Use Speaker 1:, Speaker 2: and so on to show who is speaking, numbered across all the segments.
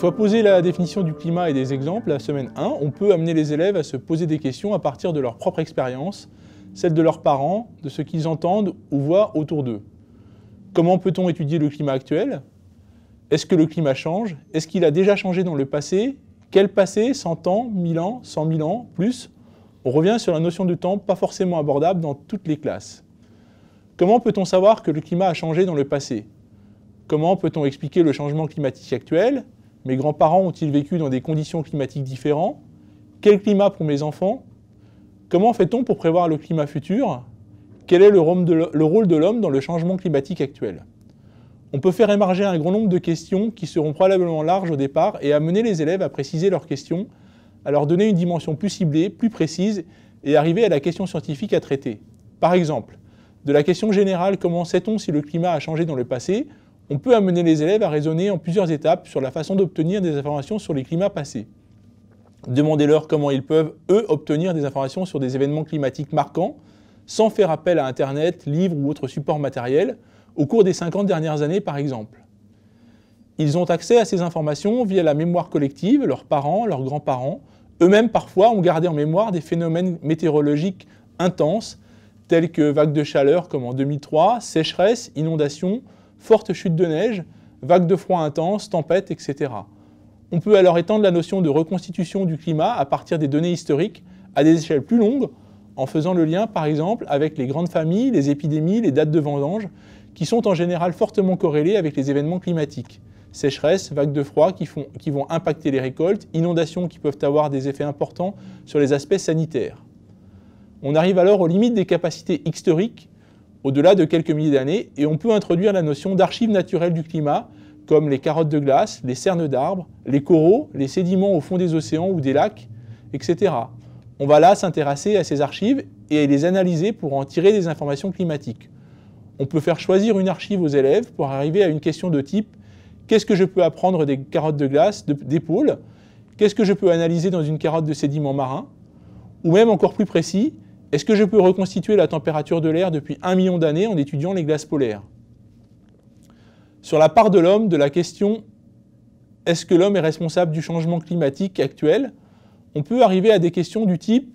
Speaker 1: Une fois poser la définition du climat et des exemples, la semaine 1, on peut amener les élèves à se poser des questions à partir de leur propre expérience, celle de leurs parents, de ce qu'ils entendent ou voient autour d'eux. Comment peut-on étudier le climat actuel Est-ce que le climat change Est-ce qu'il a déjà changé dans le passé Quel passé 100 ans, 1000 ans, 100 000 ans, plus On revient sur la notion de temps pas forcément abordable dans toutes les classes. Comment peut-on savoir que le climat a changé dans le passé Comment peut-on expliquer le changement climatique actuel mes grands-parents ont-ils vécu dans des conditions climatiques différentes Quel climat pour mes enfants Comment fait-on pour prévoir le climat futur Quel est le rôle de l'homme dans le changement climatique actuel On peut faire émerger un grand nombre de questions qui seront probablement larges au départ et amener les élèves à préciser leurs questions, à leur donner une dimension plus ciblée, plus précise et arriver à la question scientifique à traiter. Par exemple, de la question générale comment sait-on si le climat a changé dans le passé on peut amener les élèves à raisonner en plusieurs étapes sur la façon d'obtenir des informations sur les climats passés. Demandez-leur comment ils peuvent, eux, obtenir des informations sur des événements climatiques marquants, sans faire appel à Internet, livres ou autres supports matériels, au cours des 50 dernières années par exemple. Ils ont accès à ces informations via la mémoire collective, leurs parents, leurs grands-parents. Eux-mêmes, parfois, ont gardé en mémoire des phénomènes météorologiques intenses, tels que vagues de chaleur comme en 2003, sécheresse, inondations, fortes chutes de neige, vagues de froid intenses, tempêtes, etc. On peut alors étendre la notion de reconstitution du climat à partir des données historiques à des échelles plus longues, en faisant le lien par exemple avec les grandes familles, les épidémies, les dates de vendanges, qui sont en général fortement corrélées avec les événements climatiques. Sécheresses, vagues de froid qui vont impacter les récoltes, inondations qui peuvent avoir des effets importants sur les aspects sanitaires. On arrive alors aux limites des capacités historiques au-delà de quelques milliers d'années, et on peut introduire la notion d'archives naturelles du climat, comme les carottes de glace, les cernes d'arbres, les coraux, les sédiments au fond des océans ou des lacs, etc. On va là s'intéresser à ces archives et les analyser pour en tirer des informations climatiques. On peut faire choisir une archive aux élèves pour arriver à une question de type qu'est-ce que je peux apprendre des carottes de glace, des pôles Qu'est-ce que je peux analyser dans une carotte de sédiments marins Ou même encore plus précis, est-ce que je peux reconstituer la température de l'air depuis un million d'années en étudiant les glaces polaires Sur la part de l'homme de la question est-ce que l'homme est responsable du changement climatique actuel On peut arriver à des questions du type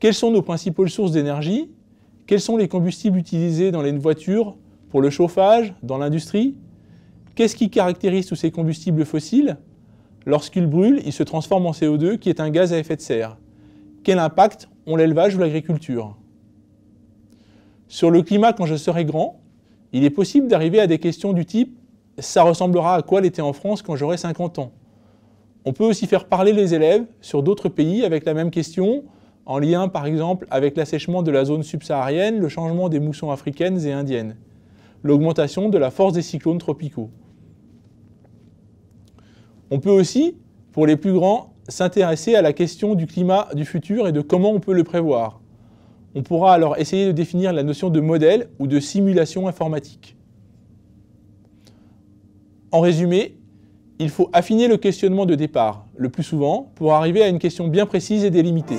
Speaker 1: quelles sont nos principales sources d'énergie Quels sont les combustibles utilisés dans les voitures, pour le chauffage, dans l'industrie Qu'est-ce qui caractérise tous ces combustibles fossiles Lorsqu'ils brûlent, ils se transforment en CO2 qui est un gaz à effet de serre. Quel impact l'élevage ou l'agriculture. Sur le climat, quand je serai grand, il est possible d'arriver à des questions du type ça ressemblera à quoi l'été en France quand j'aurai 50 ans On peut aussi faire parler les élèves sur d'autres pays avec la même question, en lien par exemple avec l'assèchement de la zone subsaharienne, le changement des moussons africaines et indiennes, l'augmentation de la force des cyclones tropicaux. On peut aussi, pour les plus grands, s'intéresser à la question du climat du futur et de comment on peut le prévoir. On pourra alors essayer de définir la notion de modèle ou de simulation informatique. En résumé, il faut affiner le questionnement de départ, le plus souvent, pour arriver à une question bien précise et délimitée.